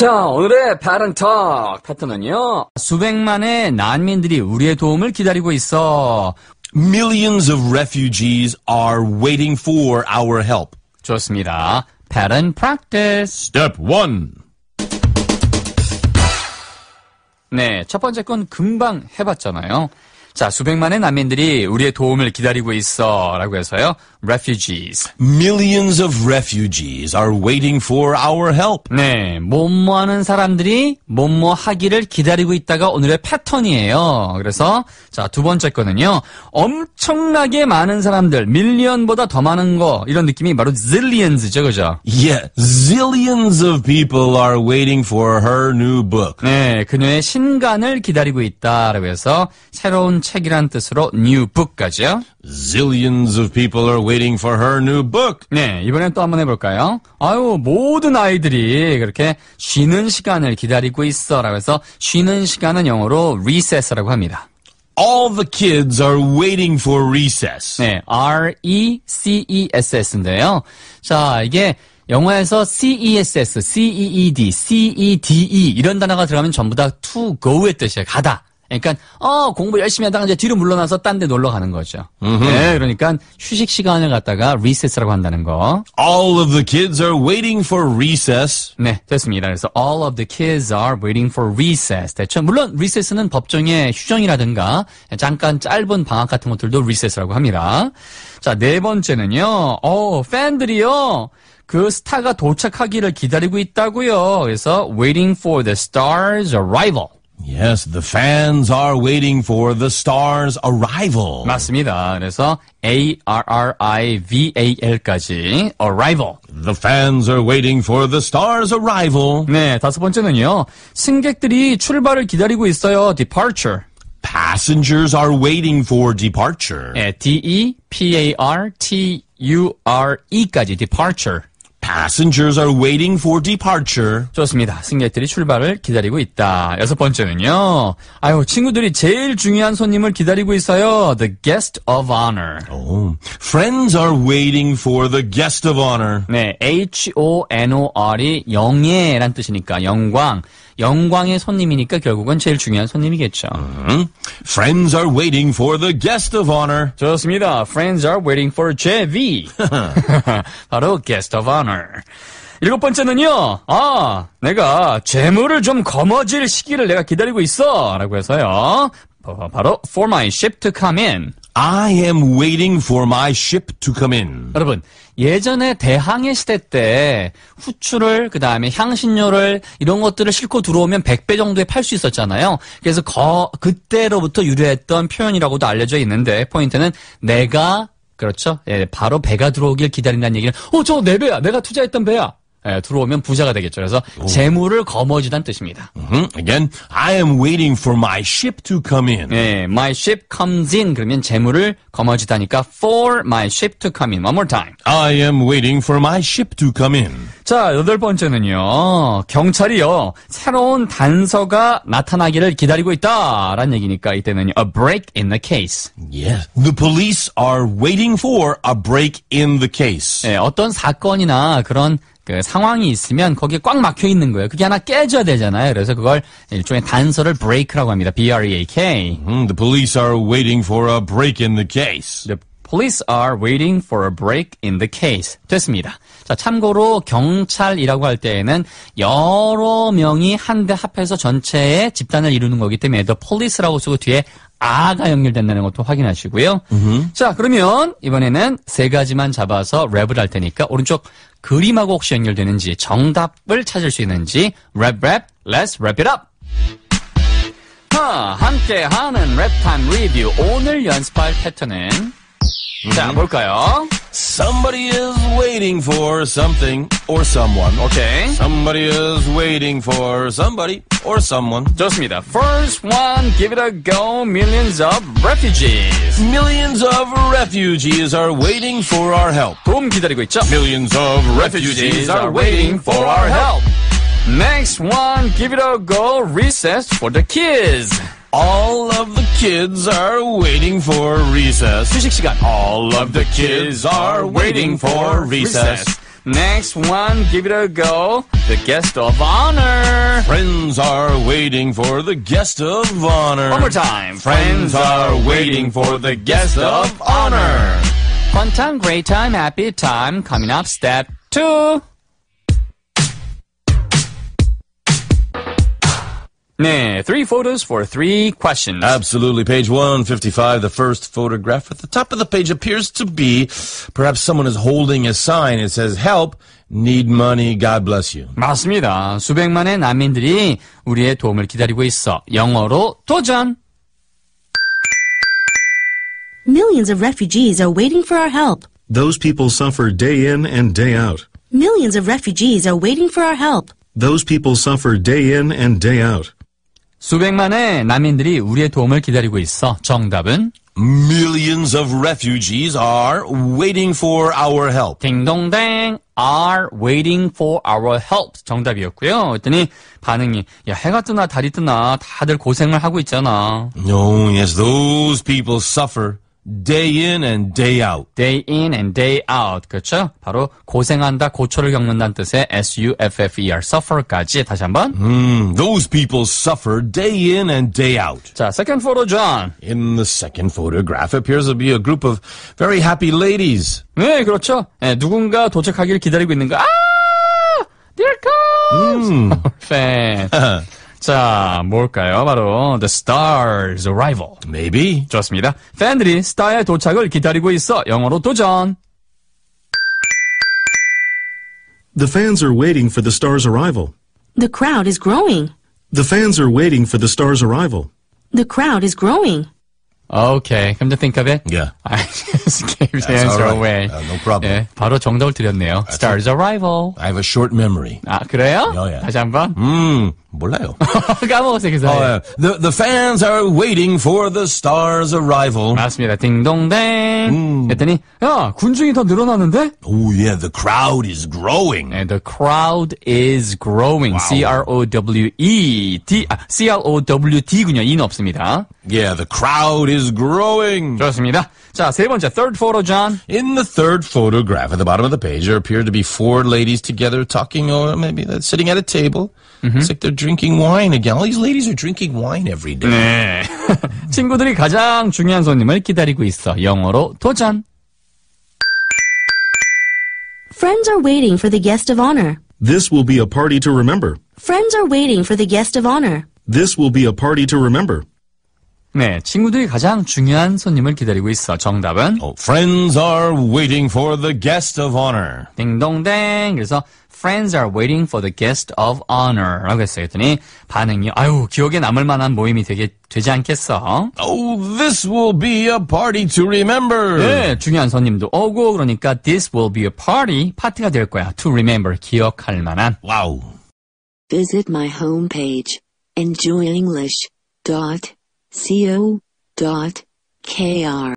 자, 오늘의 파른턱 파트는요. 수백만의 난민들이 우리의 도움을 기다리고 있어. Millions of refugees are waiting for our help. 좋습니다. Pattern practice. Step 1. 네, 첫 번째 건 금방 해봤잖아요. 자, 수백만의 난민들이 우리의 도움을 기다리고 있어라고 해서요. refugees. Millions of refugees are waiting for our help. 네, 뭐뭐 하는 사람들이 뭐뭐 하기를 기다리고 있다가 오늘의 패턴이에요. 그래서 자, 두 번째 거는요. 엄청나게 많은 사람들, 밀리언보다 더 많은 거 이런 느낌이 바로 zillions죠. 그죠? Yeah, zillions of people are waiting for her new book. 네, 그녀의 신간을 기다리고 있다라고 해서 새로운 새로운 책이란 뜻으로 new book까지요. Zillions of people are waiting for her new book. 네, 이번엔 또 한번 해볼까요? 아유, 모든 아이들이 그렇게 쉬는 시간을 기다리고 있어라고 해서 쉬는 시간은 영어로 recess라고 합니다. All the kids are waiting for recess. 네, R-E-C-E-S-S인데요. 자, 이게 영어에서 CESS, CEED, CEDE 이런 단어가 들어가면 전부 다 to go의 뜻이에요. 가다. 그러니까 어 공부 열심히 하다가 이제 뒤로 물러나서 딴 데 놀러 가는 거죠. 네, 그러니까 휴식 시간을 갖다가 recess라고 한다는 거. All of the kids are waiting for recess. 네, 됐습니다. 그래서 all of the kids are waiting for recess. 대체 물론 recess는 법정의 휴정이라든가 잠깐 짧은 방학 같은 것들도 recess라고 합니다. 자, 네 번째는요. 어, 팬들이요. 그 스타가 도착하기를 기다리고 있다고요. 그래서 waiting for the star's arrival. Yes, the fans are waiting for the star's arrival. 맞습니다. 그래서 A R R I V A L까지 arrival. The fans are waiting for the star's arrival. 네, 다섯 번째는요. 승객들이 출발을 기다리고 있어요. departure. Passengers are waiting for departure. 네, D E P A R T U R E까지 departure. Passengers are waiting for departure. 좋습니다. 승객들이 출발을 기다리고 있다. 여섯 번째는요. 아유, 친구들이 제일 중요한 손님을 기다리고 있어요. The guest of honor. Oh, friends are waiting for the guest of honor. 네, H-O-N-O-R이 영예란 뜻이니까 영광. 영광의 손님이니까 결국은 제일 중요한 손님이겠죠. 음. Friends are waiting for the guest of honor. 좋습니다. Friends are waiting for JV. 바로 guest of honor. 일곱 번째는요, 아, 내가 재물을 좀 거머쥘 시기를 내가 기다리고 있어. 라고 해서요. 바로 for my ship to come in. I am waiting for my ship to come in. 여러분, 예전에 대항해 시대 때 후추를 그다음에 향신료를 이런 것들을 싣고 들어오면 100배 정도에 팔 수 있었잖아요. 그래서 거, 그때로부터 유래했던 표현이라고도 알려져 있는데 포인트는 내가 그렇죠. 예, 바로 배가 들어오길 기다린다는 얘기는 어, 저 내 배야. 내가 투자했던 배야. 예, 들어오면 부자가 되겠죠. 그래서 재물을 거머쥐단 뜻입니다. Mhm. Again, I am waiting for my ship to come in. 예, my ship comes in 그러면 재물을 거머쥐다니까 for my ship to come in. One more time. I am waiting for my ship to come in. 자, 여덟 번째는요. 경찰이요. 새로운 단서가 나타나기를 기다리고 있다라는 얘기니까 이때는 a break in the case. Yes. The police are waiting for a break in the case. 예, 어떤 사건이나 그런 그 상황이 있으면 거기에 꽉 막혀 있는 거예요. 그게 하나 깨져야 되잖아요. 그래서 그걸 일종의 단서를 break라고 합니다. B R E A K. Mm, the police are waiting for a break in the case. The Police are waiting for a break in the case. 됐습니다. 자, 참고로 경찰이라고 할 때에는 여러 명이 한데 합해서 전체의 집단을 이루는 거기 때문에 the police라고 쓰고 뒤에 아가 연결된다는 것도 확인하시고요. 으흠. 자, 그러면 이번에는 세 가지만 잡아서 랩을 할 테니까 오른쪽 그림하고 혹시 연결되는지 정답을 찾을 수 있는지 랩 랩, let's wrap it up. 하, 함께하는 랩타 리뷰 오늘 연습할 패턴은 자, 볼까요? Somebody is waiting for something or someone. Okay. Somebody is waiting for somebody or someone. 좋습니다. First one, give it a go. Millions of refugees. Millions of refugees are waiting for our help. 도움 기다리고 있죠? Millions of refugees are waiting for our help. Next one, give it a go. Recess for the kids. All of the kids are waiting for recess. 휴식 시간. All of the kids are waiting for recess. Next one, give it a go. The guest of honor. Friends are waiting for the guest of honor. One more time. Friends are waiting for the guest of honor. Fun time, great time, happy time. Coming up, step two. Nah, three photos for three questions. Absolutely. Page 155, the first photograph at the top of the page appears to be perhaps someone is holding a sign. It says, help, need money, God bless you. 맞습니다. 수백만의 난민들이 우리의 도움을 기다리고 있어. 영어로 도전! Millions of refugees are waiting for our help. Those people suffer day in and day out. Millions of refugees are waiting for our help. Those people suffer day in and day out. 수백만의 난민들이 우리의 도움을 기다리고 있어. 정답은 Millions of refugees are waiting for our help. 딩동댕 are waiting for our help 정답이었고요. 그랬더니 반응이 야 해가 뜨나 달이 뜨나 다들 고생을 하고 있잖아. No, yes, those people suffer. day in and day out. day in and day out. 그렇죠? 바로 고생한다, 고초를 겪는다는 뜻의 suffer, suffer까지 다시 한번. Mm, those people suffer day in and day out. 자, second photo, John. In the second photograph appears to be a group of very happy ladies. 네, 그렇죠. 네, 누군가 도착하기를 기다리고 있는 거. 아! There c o m e fan. 자, 뭘까요? 바로 The Star's Arrival. Maybe. 좋습니다. 팬들이 스타의 도착을 기다리고 있어 영어로 도전. The fans are waiting for the star's arrival. The crowd is growing. The fans are waiting for the star's arrival. The crowd is growing. Okay, Come to think of it. Yeah. I just gave the answer right. away. Uh, no problem. 예, 바로 정답을 드렸네요. That's Star's arrival. I have a short memory. 아, 그래요? Yeah, oh, yeah. 다시 한번. 음, 몰라요. 까먹었어요, 그 사이. Oh, yeah. the, the fans are waiting for the star's arrival. 맞습니다. 딩동댕. 음. 했더니, 야, 군중이 더 늘어나는데? Oh, yeah. The crowd is growing. And the crowd is growing. Wow. C-R-O-W-E. D, 아, C-R-O-W-D군요. E는 없습니다. Yeah, the crowd is is growing. 좋습니다. 자, 세 번째, third photo, John. In the third photograph at the bottom of the page, there appear to be four ladies together talking, or maybe they're uh, sitting at a table. Mm-hmm. It's like they're drinking wine again. All these ladies are drinking wine every day. 네. 친구들이 가장 중요한 손님을 기다리고 있어. 영어로 도전. Friends are waiting for the guest of honor. This will be a party to remember. Friends are waiting for the guest of honor. This will be a party to remember. 네, 친구들이 가장 중요한 손님을 기다리고 있어. 정답은 Oh, friends are waiting for the guest of honor. 딩동댕. 그래서 friends are waiting for the guest of honor라고 했어요. 했더니 반응이 아유 기억에 남을 만한 모임이 되게 되지 않겠어. Oh, this will be a party to remember. 네, 중요한 손님도 오고 그러니까 this will be a party 파티가 될 거야. To remember 기억할 만한. Wow. Visit my homepage. EnjoyEnglish. dot co.kr